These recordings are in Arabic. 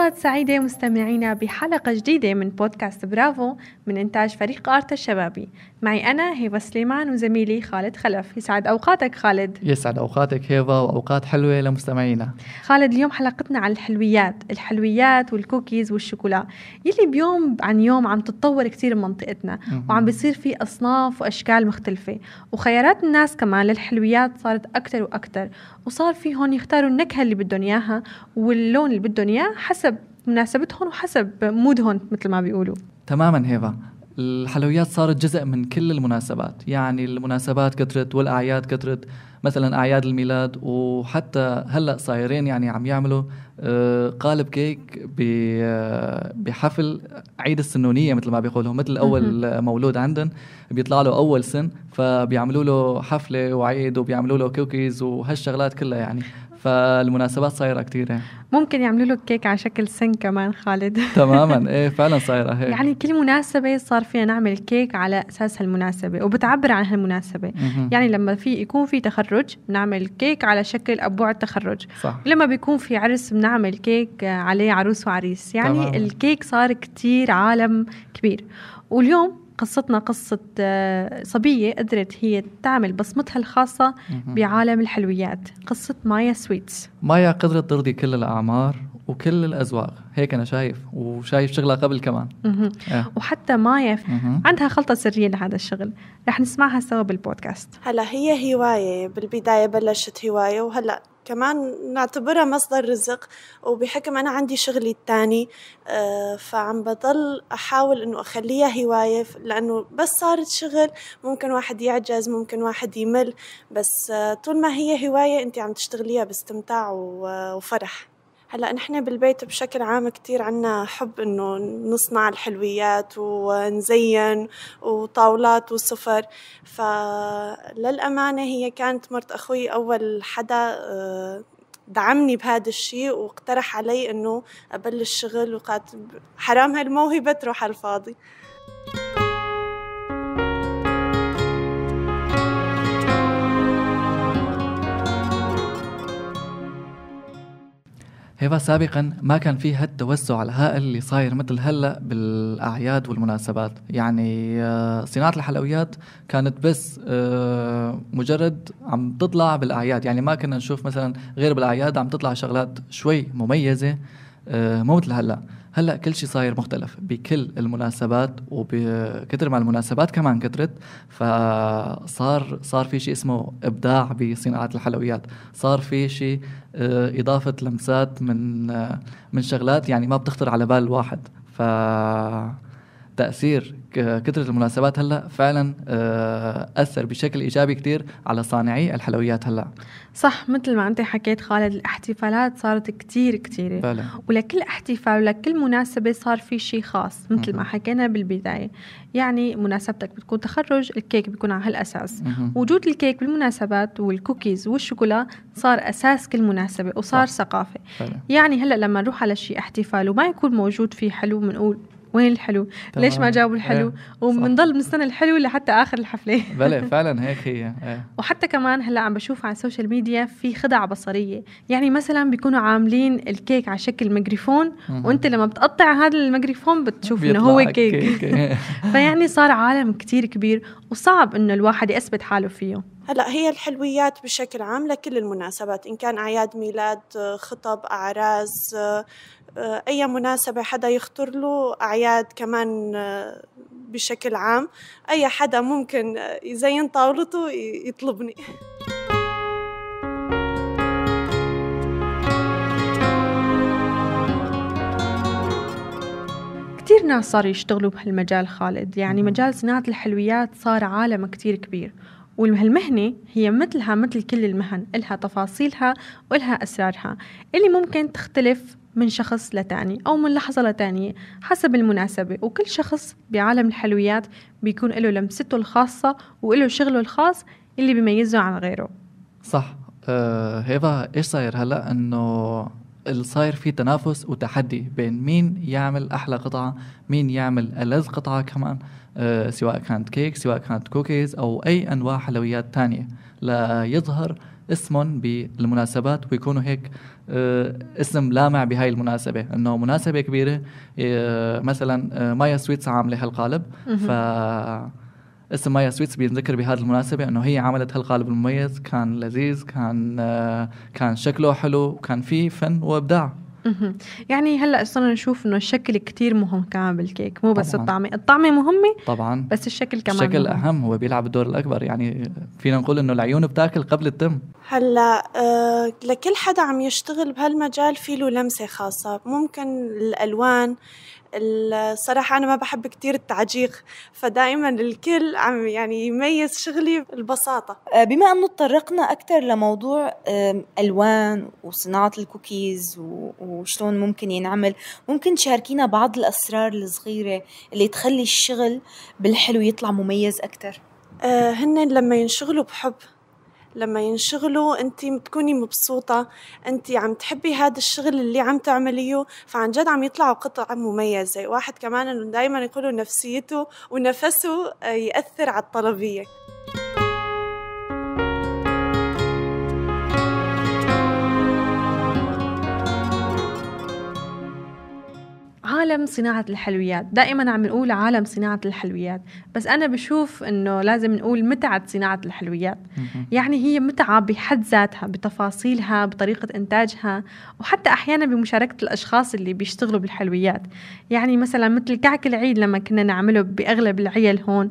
أوقات سعيدة مستمعينا بحلقة جديدة من بودكاست برافو من إنتاج فريق آرت الشبابي معي أنا هيفا سليمان وزميلي خالد خلف يسعد أوقاتك خالد يسعد أوقاتك هيفا وأوقات حلوة لمستمعينا خالد اليوم حلقتنا عن الحلويات الحلويات والكوكيز والشوكولا يلي بيوم عن يوم عم تتطور كثير بمنطقتنا وعم بيصير في أصناف وأشكال مختلفة وخيارات الناس كمان للحلويات صارت أكثر وأكثر وصار في هون يختاروا النكهة اللي بدهم إياها واللون اللي بدهم اياه حسب مناسبتهم وحسب مودهم مثل ما بيقولوا تماما هيفا الحلويات صارت جزء من كل المناسبات يعني المناسبات كترت والأعياد كترت مثلا أعياد الميلاد وحتى هلأ صايرين يعني عم يعملوا آه، قالب كيك آه، بحفل عيد السنونية مثل ما بيقولوا مثل أول مولود عندن بيطلع له أول سن فبيعملوا له حفلة وعيد وبيعملوا له كوكيز وهالشغلات كلها يعني فالمناسبات صايره كثير إيه. ممكن يعملوا له كيك على شكل سن كمان خالد تماما ايه فعلا صايره هيك إيه. يعني كل مناسبه صار فينا نعمل كيك على اساس هالمناسبه وبتعبر عن هالمناسبه يعني لما في يكون في تخرج بنعمل كيك على شكل أبوع التخرج صح. لما بيكون في عرس بنعمل كيك عليه عروس وعريس يعني تمام. الكيك صار كتير عالم كبير واليوم قصتنا قصة آه، صبية قدرت هي تعمل بصمتها الخاصة بعالم الحلويات قصة مايا سويتس مايا قدرت ترضي كل الأعمار وكل الأزواق هيك أنا شايف وشايف شغلها قبل كمان آه. وحتى مايا عندها خلطة سرية لهذا الشغل رح نسمعها سوا بالبودكاست هلا هي هواية بالبداية بلشت هواية وهلا كمان نعتبرها مصدر رزق وبحكم أنا عندي شغلي التاني آه، فعم بضل أحاول إنه أخليها هواية لأنه بس صارت شغل ممكن واحد يعجز ممكن واحد يمل بس آه، طول ما هي هواية أنت عم تشتغليها باستمتاع آه، وفرح هلا نحن بالبيت بشكل عام كتير عنا حب انه نصنع الحلويات ونزين وطاولات وصفر فللامانه هي كانت مرت اخوي اول حدا آه، دعمني بهذا الشيء واقترح علي انه ابلش شغل وقالت حرام هالموهبه تروح على الفاضي هيفا سابقا ما كان في هالتوسع الهائل اللي صاير مثل هلا بالاعياد والمناسبات يعني آه، صناعه الحلويات كانت بس آه، مجرد عم تطلع بالاعياد يعني ما كنا نشوف مثلا غير بالاعياد عم تطلع شغلات شوي مميزه آه، مو مثل هلا هلا كل شيء صاير مختلف بكل المناسبات وبكثر ما المناسبات كمان كثرت فصار صار في شيء اسمه ابداع بصناعه الحلويات صار في شيء آه، اضافه لمسات من آه، من شغلات يعني ما بتخطر على بال الواحد ف تاثير كثره المناسبات هلا فعلا آه، اثر بشكل ايجابي كثير على صانعي الحلويات هلا صح مثل ما انت حكيت خالد الاحتفالات صارت كثير كثيره فعلا. ولكل احتفال ولكل مناسبه صار في شيء خاص مثل ما حكينا بالبدايه يعني مناسبتك بتكون تخرج الكيك بيكون على هالاساس وجود الكيك بالمناسبات والكوكيز والشوكولا صار اساس كل مناسبه وصار صح. ثقافه فعلا. يعني هلا لما نروح على شيء احتفال وما يكون موجود فيه حلو بنقول وين الحلو طبعا. ليش ما جابوا الحلو ايه. وبنضل بنستنى الحلو لحتى اخر الحفله بلا فعلا هيك هي ايه. وحتى كمان هلا عم بشوف على السوشيال ميديا في خدع بصريه يعني مثلا بيكونوا عاملين الكيك على شكل ميكروفون وانت لما بتقطع هذا الميكروفون بتشوف انه هو كيك, كيك. إيه. فيعني صار عالم كتير كبير وصعب انه الواحد يثبت حاله فيه هلا هي الحلويات بشكل عام لكل المناسبات ان كان اعياد ميلاد خطب اعراس أي مناسبة حدا يخطر له أعياد كمان آه، بشكل عام أي حدا ممكن يزين آه، طاولته يطلبني كثير ناس صاروا يشتغلوا بهالمجال خالد يعني مجال صناعة الحلويات صار عالم كثير كبير والمهنة هي مثلها مثل كل المهن إلها تفاصيلها وإلها أسرارها اللي ممكن تختلف من شخص لتاني أو من لحظة لتانية حسب المناسبة وكل شخص بعالم الحلويات بيكون له لمسته الخاصة وله شغله الخاص اللي بيميزه عن غيره صح أه هيفا ايش صاير هلا انه صاير في تنافس وتحدي بين مين يعمل احلى قطعه مين يعمل الذ قطعه كمان أه سواء كانت كيك سواء كانت كوكيز او اي انواع حلويات تانية ليظهر اسمهم بالمناسبات ويكونوا هيك آه، اسم لامع بهاي المناسبة انه مناسبة كبيرة آه، مثلا آه، مايا سويتس عاملة هالقالب ف اسم مايا سويتس بينذكر بهذه المناسبة انه هي عملت هالقالب المميز كان لذيذ كان كان شكله حلو كان فيه فن وابداع يعني هلا صرنا نشوف انه الشكل كتير مهم كمان بالكيك مو بس الطعمه الطعمه مهمه طبعا بس الشكل كمان الشكل مهم. اهم هو بيلعب الدور الاكبر يعني فينا نقول انه العيون بتاكل قبل التم هلا أه لكل حدا عم يشتغل بهالمجال في له لمسه خاصه ممكن الالوان الصراحة أنا ما بحب كتير التعجيق فدائما الكل عم يعني يميز شغلي بالبساطة آه، بما أنه تطرقنا أكثر لموضوع ألوان وصناعة الكوكيز وشلون ممكن ينعمل ممكن تشاركينا بعض الأسرار الصغيرة اللي تخلي الشغل بالحلو يطلع مميز أكثر آه، هن لما ينشغلوا بحب لما ينشغلوا انت بتكوني مبسوطه انت عم تحبي هذا الشغل اللي عم تعمليه فعن جد عم يطلعوا قطع مميزه واحد كمان دائما يقولوا نفسيته ونفسه آه، ياثر على الطلبيه عالم صناعة الحلويات دائما عم نقول عالم صناعة الحلويات بس أنا بشوف أنه لازم نقول متعة صناعة الحلويات يعني هي متعة بحد ذاتها بتفاصيلها بطريقة إنتاجها وحتى أحيانا بمشاركة الأشخاص اللي بيشتغلوا بالحلويات يعني مثلا مثل كعك العيد لما كنا نعمله بأغلب العيال هون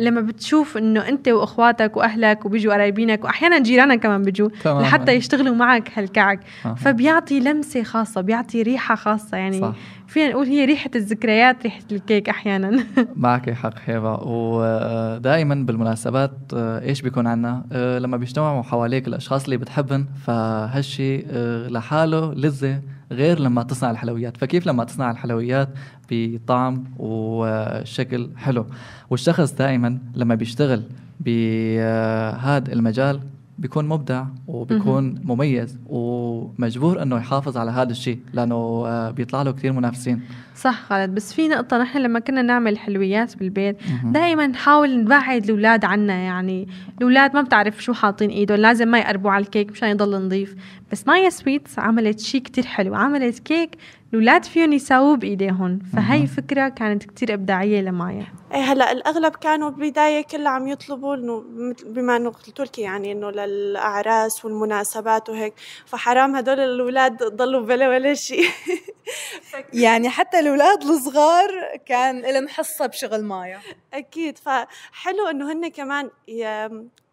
لما بتشوف أنه أنت وإخواتك وأهلك وبيجوا قرايبينك وأحيانا جيرانك كمان بيجوا لحتى يشتغلوا معك هالكعك فبيعطي لمسة خاصة بيعطي ريحة خاصة يعني صح. فينا نقول هي هي ريحة الذكريات ريحة الكيك أحيانا معك حق هبة ودائما بالمناسبات آه، إيش بيكون عنا آه، لما بيجتمعوا حواليك الأشخاص اللي بتحبن فهالشي آه، لحاله لذة غير لما تصنع الحلويات فكيف لما تصنع الحلويات بطعم وشكل حلو والشخص دائما لما بيشتغل بهذا المجال بيكون مبدع وبيكون مميز ومجبور انه يحافظ على هذا الشيء لانه بيطلع له كثير منافسين صح غلط بس في نقطة نحن لما كنا نعمل حلويات بالبيت دائما نحاول نبعد الأولاد عنا يعني الأولاد ما بتعرف شو حاطين إيدهم لازم ما يقربوا على الكيك مشان يضل نظيف بس مايا سويتس عملت شيء كتير حلو عملت كيك الأولاد فيهم يساووه بإيديهم فهي فكرة كانت كتير إبداعية لمايا ايه هلا الاغلب كانوا بالبدايه كلها عم يطلبوا انه بما انه قلت لك يعني انه للاعراس والمناسبات وهيك فحرام هدول الاولاد ضلوا بلا ولا شيء يعني حتى الاولاد الصغار كان لهم حصه بشغل مايا اكيد فحلو انه هن كمان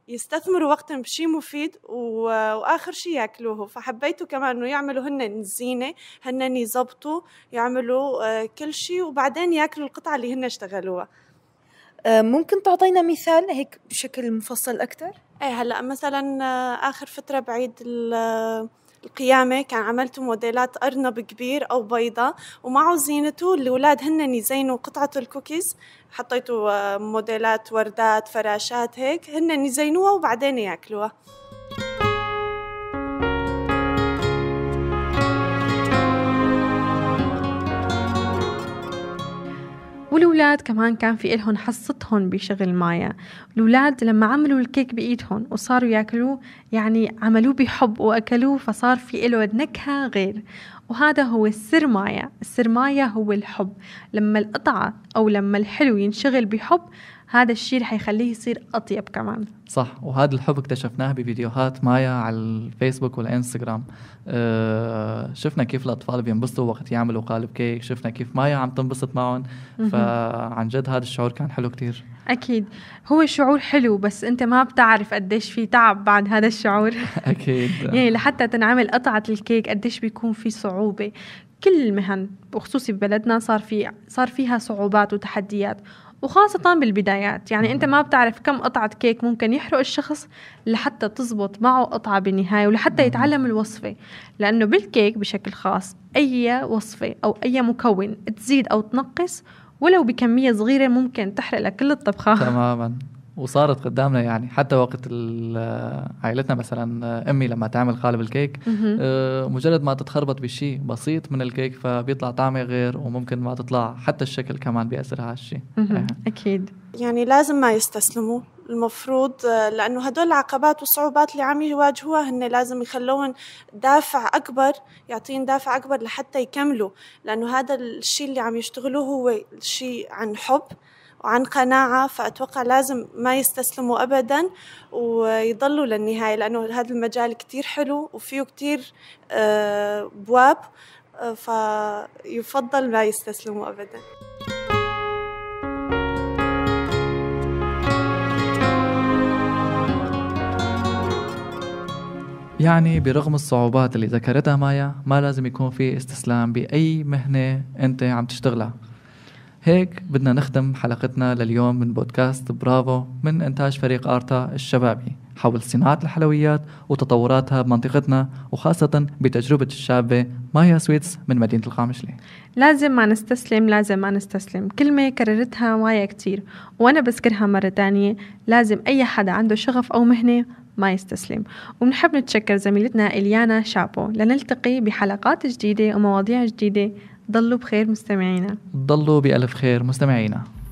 يستثمروا وقتهم بشيء مفيد واخر شيء ياكلوه فحبيتوا كمان انه يعملوا هن الزينه هن يظبطوا يعملوا آه، كل شيء وبعدين ياكلوا القطعه اللي هن اشتغلوها آه، ممكن تعطينا مثال هيك بشكل مفصل اكثر ايه هلا مثلا آه، اخر فتره بعيد القيامة كان عملته موديلات أرنب كبير أو بيضة ومعه زينته الأولاد هن يزينوا قطعة الكوكيز حطيتوا آه، موديلات وردات فراشات هيك هن يزينوها وبعدين ياكلوها الأولاد كمان كان في إلهم حصتهم بشغل مايا الأولاد لما عملوا الكيك بإيدهم وصاروا ياكلوه يعني عملوه بحب وأكلوه فصار في إله نكهة غير وهذا هو السر مايا السر مايا هو الحب لما القطعة أو لما الحلو ينشغل بحب هذا الشيء رح يخليه يصير أطيب كمان صح وهذا الحب اكتشفناه بفيديوهات مايا على الفيسبوك والانستغرام أه شفنا كيف الأطفال بينبسطوا وقت يعملوا قالب كيك شفنا كيف مايا عم تنبسط معهم فعن جد هذا الشعور كان حلو كتير أكيد هو شعور حلو بس أنت ما بتعرف قديش في تعب بعد هذا الشعور أكيد يعني لحتى تنعمل قطعة الكيك قديش بيكون في صعوبة كل المهن وخصوصي ببلدنا صار في صار فيها صعوبات وتحديات وخاصة بالبدايات يعني أنت ما بتعرف كم قطعة كيك ممكن يحرق الشخص لحتى تزبط معه قطعة بالنهاية ولحتى يتعلم الوصفة لأنه بالكيك بشكل خاص أي وصفة أو أي مكون تزيد أو تنقص ولو بكمية صغيرة ممكن تحرق لك كل الطبخة تماما وصارت قدامنا يعني حتى وقت عائلتنا مثلا امي لما تعمل قالب الكيك آه، مجرد ما تتخربط بشيء بسيط من الكيك فبيطلع طعمه غير وممكن ما تطلع حتى الشكل كمان بياثر على هالشيء اكيد يعني لازم ما يستسلموا المفروض آه، لانه هدول العقبات والصعوبات اللي عم يواجهوها هن لازم يخلوهم دافع اكبر يعطيهم دافع اكبر لحتى يكملوا لانه هذا الشيء اللي عم يشتغلوه هو شيء عن حب وعن قناعة فأتوقع لازم ما يستسلموا أبدا ويضلوا للنهاية لأنه هذا المجال كتير حلو وفيه كتير آه، بواب آه، فيفضل ما يستسلموا أبداً يعني برغم الصعوبات اللي ذكرتها مايا ما لازم يكون في استسلام بأي مهنة أنت عم تشتغلها هيك بدنا نختم حلقتنا لليوم من بودكاست برافو من إنتاج فريق آرتا الشبابي حول صناعة الحلويات وتطوراتها بمنطقتنا وخاصة بتجربة الشابة مايا سويتس من مدينة القامشلي لازم ما نستسلم لازم ما نستسلم كلمة كررتها مايا كتير وأنا بذكرها مرة تانية لازم أي حدا عنده شغف أو مهنة ما يستسلم وبنحب نتشكر زميلتنا إليانا شابو لنلتقي بحلقات جديدة ومواضيع جديدة ضلوا بخير مستمعينا ضلوا بألف خير مستمعينا